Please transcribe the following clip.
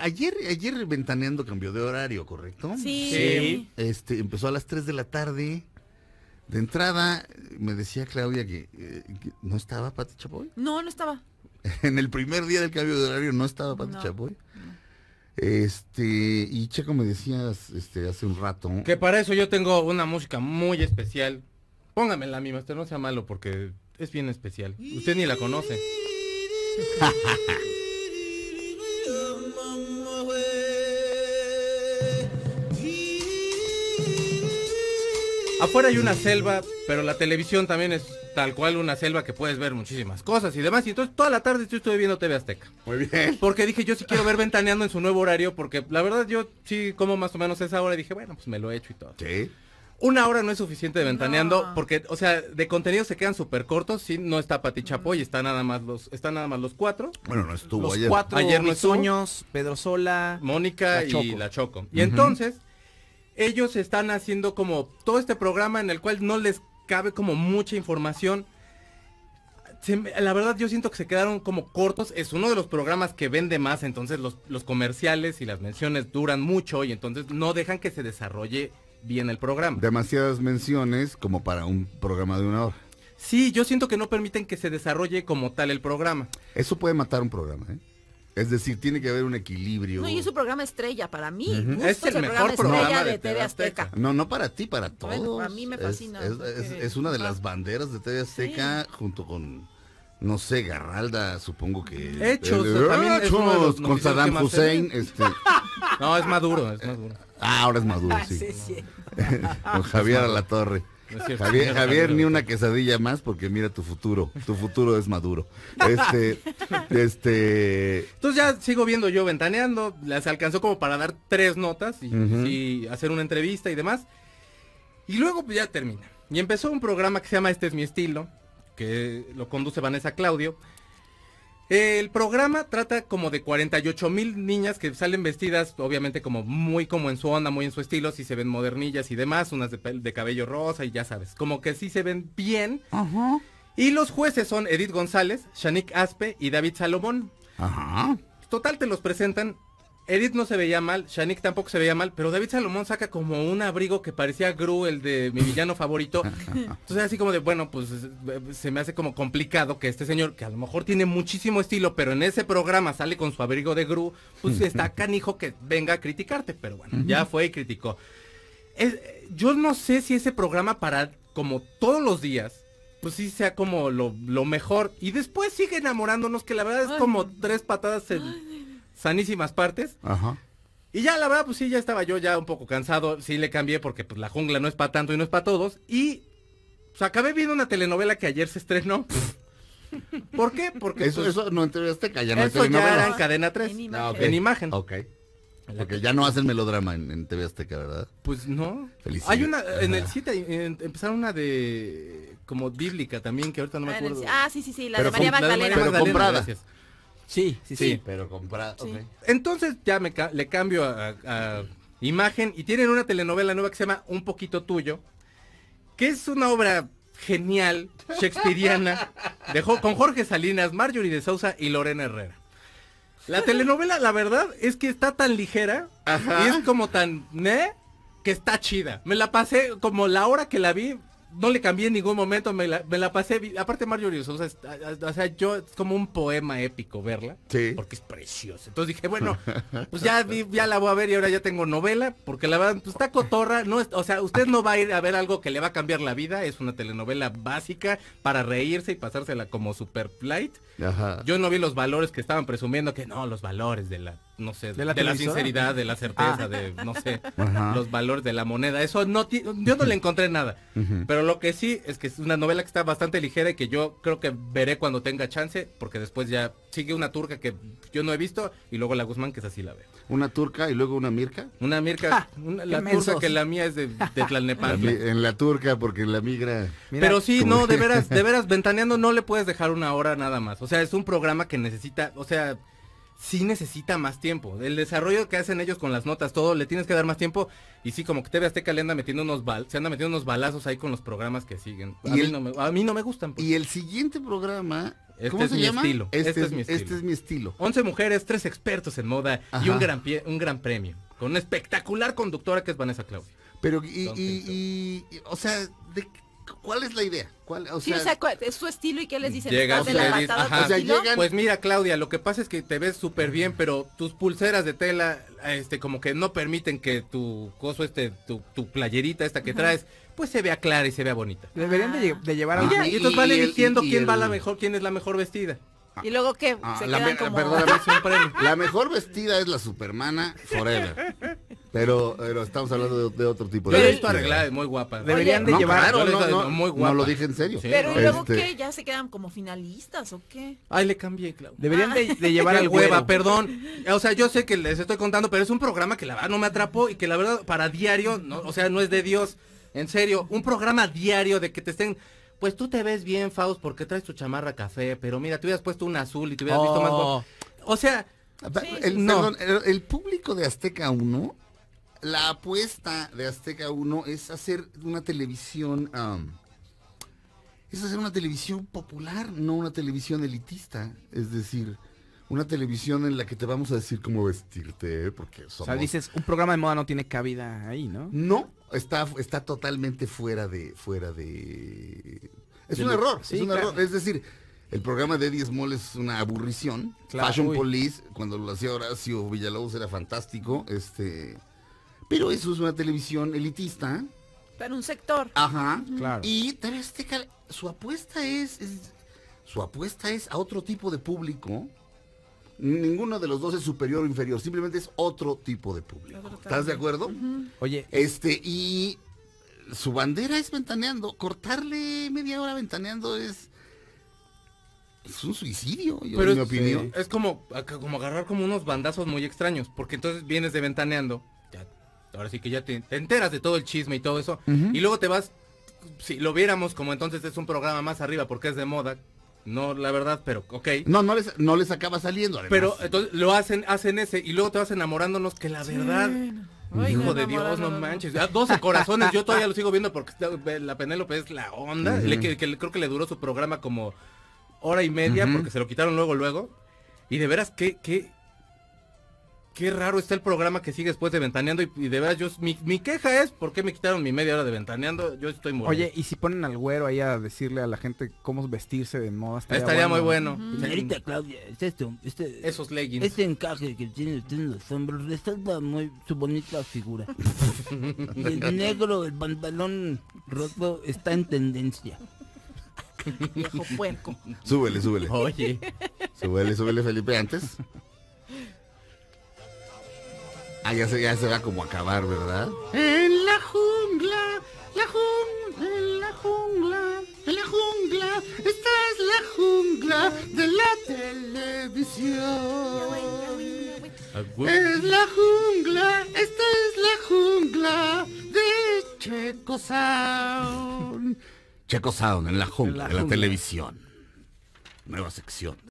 ayer, ayer Ventaneando cambió de horario, ¿correcto? Sí. Este, empezó a las 3 de la tarde. De entrada, me decía Claudia que, eh, no estaba Pati Chapoy. No, no estaba. en el primer día del cambio de horario no estaba Pati Chapoy. Este, y Checo me decías este, hace un rato. Que para eso yo tengo una música muy especial. Póngamela, mí, maestro no sea malo porque es bien especial. Usted ni la conoce. afuera hay una selva, pero la televisión también es tal cual una selva que puedes ver muchísimas cosas y demás. Y entonces toda la tarde yo estuve viendo TV Azteca. Muy bien. Porque dije, yo sí quiero ver Ventaneando en su nuevo horario, porque la verdad yo sí como más o menos esa hora. y Dije, bueno, pues me lo he hecho y todo. Sí. Una hora no es suficiente de ventaneando, porque, o sea, de contenido se quedan súper cortos, sí, no está Pati Chapoy, está nada más los, está nada más los cuatro. Bueno, no estuvo ayer. los ayer. Cuatro, ayer no Pedro Sola, Mónica y La Choco. Y entonces, ellos están haciendo como todo este programa en el cual no les cabe como mucha información. la verdad yo siento que se quedaron como cortos. Es uno de los programas que vende más, entonces los, los comerciales y las menciones duran mucho y entonces no dejan que se desarrolle bien el programa. Demasiadas menciones como para un programa de una hora. Sí, yo siento que no permiten que se desarrolle como tal el programa. Eso puede matar un programa, ¿eh? Es decir, tiene que haber un equilibrio. No, y es un programa estrella para mí. es, el mejor programa, de, de TV Azteca. No, no para ti, para todos. Bueno, a mí me fascina. Es, una de las banderas de TV Azteca junto con no sé, Garralda, supongo que. Hechos, también hechos con Saddam Hussein. Este. no, es Maduro, es Maduro. Ah, ahora es Maduro, ah, sí. sí, sí. con Javier Torre. Javier, ni una quesadilla más porque mira tu futuro. Tu futuro es maduro. Este, este. Entonces ya sigo viendo yo ventaneando. Se alcanzó como para dar tres notas y, hacer una entrevista y demás. Y luego pues, ya termina. Y empezó un programa que se llama Este es mi estilo, que lo conduce Vanessa Claudio. El programa trata como de 48 mil niñas que salen vestidas, obviamente como muy como en su onda, muy en su estilo, si se ven modernillas y demás, unas de, de cabello rosa y ya sabes, como que sí se ven bien. Ajá. Y los jueces son Edith González, Shanique Aspe y David Salomón. Ajá. Total te los presentan Edith no se veía mal, Shanik tampoco se veía mal, pero David Salomón saca como un abrigo que parecía Gru, el de mi villano favorito. Entonces así como de, bueno, pues eh, se me hace como complicado que este señor, que a lo mejor tiene muchísimo estilo, pero en ese programa sale con su abrigo de Gru, pues está canijo que venga a criticarte, pero bueno, ya fue y criticó. yo no sé si ese programa para como todos los días pues sí sea como lo, mejor. Y después sigue enamorándonos, que la verdad es como tres patadas en, sanísimas partes. Ajá. Y ya la verdad, pues sí, ya estaba yo ya un poco cansado, sí le cambié porque pues la jungla no es para tanto y no es para todos. Y pues acabé viendo una telenovela que ayer se estrenó. ¿Por qué? Porque eso, pues, eso no Azteca ya no telenovela. era en Cadena 3, ah, en imagen. En Ok. Porque ya no hacen melodrama en, TV Azteca, ¿verdad? Pues no. Hay una, en el sitio empezaron una de, como bíblica también, que ahorita no me ah, acuerdo. Ah, sí, sí, sí, la de María comprada. Sí, sí, sí. pero comprado Entonces ya me le cambio a, imagen y tienen una telenovela nueva que se llama Un poquito tuyo, que es una obra genial, shakespeariana, dejó con Jorge Salinas, Marjorie de Sousa y Lorena Herrera. La telenovela, la verdad, es que está tan ligera y es como tan... ¿eh? que está chida. Me la pasé como la hora que la vi, no le cambié en ningún momento, me la, pasé, aparte Marjorie o sea, o sea, yo es como un poema épico verla, porque es preciosa. Entonces dije, bueno, pues ya, ya la voy a ver y ahora ya tengo novela, porque la verdad, pues está cotorra, no o sea, usted no va a ir a ver algo que le va a cambiar la vida, es una telenovela básica para reírse y pasársela como super flight. Ajá. Yo no vi los valores que estaban presumiendo, que no, los valores de la no sé, de la, sinceridad, de la certeza, de, no sé, los valores de la moneda. Eso no, yo no le encontré nada. Pero lo que sí es que es una novela que está bastante ligera y que yo creo que veré cuando tenga chance, porque después ya sigue una turca que yo no he visto y luego la Guzmán, que es así la ve ¿Una turca y luego una mirca? Una mirca, la turca que la mía es de, de en la turca, porque la migra... Pero sí, no, de veras, de veras, ventaneando no le puedes dejar una hora nada más. O sea, es un programa que necesita, o sea sí necesita más tiempo. El desarrollo que hacen ellos con las notas, todo, le tienes que dar más tiempo. Y sí, como que TV Azteca le anda metiendo unos se anda metiendo unos balazos ahí con los programas que siguen. A, mí, no me, gustan. Pues. Y el siguiente programa... Este ¿Cómo es se mi llama? Estilo. Este, este, este es, mi estilo. Este es mi estilo. 11 mujeres, tres expertos en moda y un gran, pie, un gran premio. Con una espectacular conductora que es Vanessa Claudia. Pero, y, y, o sea, ¿de, ¿Cuál es la idea? ¿Cuál, o su estilo y qué les dice la Pues mira, Claudia, lo que pasa es que te ves súper bien, pero tus pulseras de tela, este, como que no permiten que tu coso, este, tu, playerita esta que traes, pues se vea clara y se vea bonita. Deberían de, llevar a... Ah, entonces van quién va la mejor, quién es la mejor vestida. y luego que ah, la la mejor vestida es la supermana forever. Pero, pero estamos hablando de, otro tipo de. Yo he visto arreglada, es muy guapa. Deberían de no, llevar. no, no, muy guapa. no lo dije en serio. pero luego que este qué? ¿Ya se quedan como finalistas o qué? Ay, le cambié, Clau. Deberían de, llevar al hueva, perdón. O sea, yo sé que les estoy contando, pero es un programa que la verdad no me atrapó y que la verdad para diario, o sea, no es de Dios. En serio, un programa diario de que te estén pues tú te ves bien, Faust, porque traes tu chamarra café, pero mira, te hubieras puesto un azul y te hubieras visto más... Oh. O sea... Ah, el, perdón, el, público de Azteca 1 la apuesta de Azteca 1 es hacer una televisión... es hacer una televisión popular, no una televisión elitista. Es decir, una televisión en la que te vamos a decir cómo vestirte, porque somos... O sea, dices, un programa de moda no tiene cabida ahí, ¿no? No, está, está totalmente fuera de... Fuera de... Es un error, es un error. Es decir, el programa de Eddie Small es una aburrición. Fashion Police, cuando lo hacía Horacio Villalobos, era fantástico. Este... Pero eso es una televisión elitista. Para un sector. Ajá. Claro. Y su apuesta es, su apuesta es a otro tipo de público. Ninguno de los dos es superior o inferior, simplemente es otro tipo de público. ¿Estás de acuerdo? Oye. Este, y su bandera es ventaneando. Cortarle media hora ventaneando es es un suicidio, Pero en mi opinión. Eh, es como, como agarrar como unos bandazos muy extraños, porque entonces vienes de ventaneando ahora sí que ya te, enteras de todo el chisme y todo eso, y luego te vas, si lo viéramos como entonces es un programa más arriba porque es de moda, no, la verdad, pero ok. No, no les, no les acaba saliendo. Pero entonces lo hacen, hacen ese y luego te vas enamorándonos que la verdad. hijo de Dios, no manches. 12 corazones, yo todavía lo sigo viendo porque la Penélope es la onda. que, creo que le duró su programa como hora y media porque se lo quitaron luego, luego. Y de veras, que... qué, qué raro está el programa que sigue después de Ventaneando y, de verdad yo mi, queja es por qué me quitaron mi media hora de Ventaneando, yo estoy muy Oye, y si ponen al güero ahí a decirle a la gente cómo vestirse de moda, estaría, muy bueno. Señorita Claudia, este, este, esos leggings. Este encaje que tiene usted en los hombros está muy su bonita figura. y el negro, el pantalón roto está en tendencia. Viejo puerco. Súbele, súbele. Oye. Súbele, súbele, Felipe, antes. Ah, ya se, va como a acabar, ¿verdad? En la jungla, la jungla, en la jungla, en la jungla, esta es la jungla de la televisión. Es la jungla, esta es la jungla de Checo Sound. Checo en la jungla, de la televisión. Nueva sección.